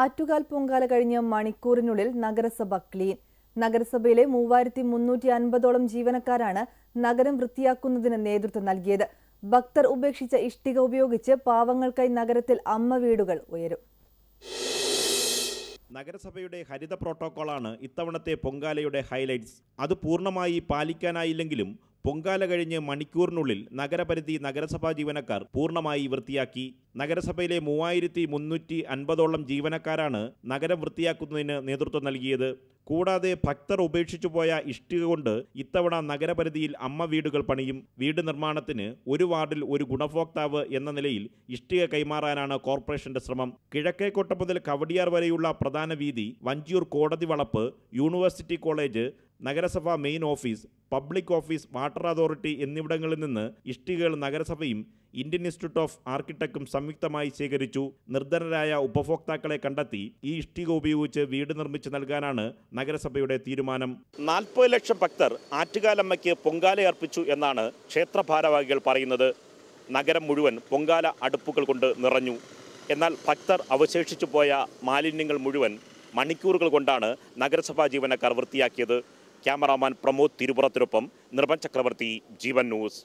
ആറ്റുകാൽ പൊങ്കാല കഴിഞ്ഞ് മണിക്കൂറിനുള്ളിൽ നഗരസഭ ക്ലീൻ നഗരസഭയിലെ മൂവായിരത്തി മുന്നൂറ്റി അൻപതോളം ജീവനക്കാരാണ് നഗരം വൃത്തിയാക്കുന്നതിന് നേതൃത്വം നൽകിയത് ഭക്തർ ഉപേക്ഷിച്ച ഇഷ്ടിക ഉപയോഗിച്ച് പാവങ്ങൾക്കായി നഗരത്തിൽ അമ്മ വീടുകൾ ഉയരും നഗരസഭയുടെ ഹരിത പ്രോട്ടോക്കോളാണ് ഇത്തവണത്തെ പൊങ്കാലയുടെ ഹൈലൈറ്റ്സ് അത് പൂർണ്ണമായി പാലിക്കാനായില്ലെങ്കിലും പൊങ്കാല കഴിഞ്ഞ് മണിക്കൂറിനുള്ളിൽ നഗരപരിധി നഗരസഭാ ജീവനക്കാർ പൂർണ്ണമായി വൃത്തിയാക്കി നഗരസഭയിലെ മൂവായിരത്തി മുന്നൂറ്റി അൻപതോളം ജീവനക്കാരാണ് നഗരം വൃത്തിയാക്കുന്നതിന് നേതൃത്വം നൽകിയത് കൂടാതെ ഭക്തർ ഉപേക്ഷിച്ചു പോയ ഇഷ്ടിക കൊണ്ട് ഇത്തവണ നഗരപരിധിയിൽ അമ്മ വീടുകൾ പണിയും വീട് നിർമ്മാണത്തിന് ഒരു വാർഡിൽ ഒരു ഗുണഭോക്താവ് എന്ന നിലയിൽ ഇഷ്ടിക കൈമാറാനാണ് കോർപ്പറേഷന്റെ ശ്രമം കിഴക്കേക്കോട്ട മുതൽ കവടിയാർ വരെയുള്ള പ്രധാന വീതി വഞ്ചിയൂർ കോടതി വളപ്പ് യൂണിവേഴ്സിറ്റി കോളേജ് നഗരസഭ main office public office water authority എന്നിവിടങ്ങളിൽ നിന്ന് ഇഷ്ടികകൾ നഗരസഭയും ഇന്ത്യൻ ഇൻസ്റ്റിറ്റ്യൂട്ട് ഓഫ് ആർക്കിടെക്റ്റും സംയുക്തമായി ശേഖരിച്ചു നിർധനരായ ഉപഭോക്താക്കളെ കണ്ടെത്തി ഈ ഇഷ്ടിക ഉപയോഗിച്ച് വീട് നിർമ്മിച്ചു നൽകാനാണ് നഗരസഭയുടെ തീരുമാനം നാൽപ്പത് ലക്ഷം ഭക്തർ ആറ്റുകാലമ്മയ്ക്ക് അർപ്പിച്ചു എന്നാണ് ക്ഷേത്ര ഭാരവാഹികൾ പറയുന്നത് നഗരം മുഴുവൻ പൊങ്കാല അടുപ്പുകൾ കൊണ്ട് നിറഞ്ഞു എന്നാൽ ഭക്തർ അവശേഷിച്ചു പോയ മാലിന്യങ്ങൾ മുഴുവൻ മണിക്കൂറുകൾ കൊണ്ടാണ് നഗരസഭാ ജീവനക്കാർ വൃത്തിയാക്കിയത് ക്യാമറാമാൻ പ്രമോദ് തിരുപുറത്തിനൊപ്പം നിർഭൻ ചക്രവർത്തി ജീവൻ ന്യൂസ്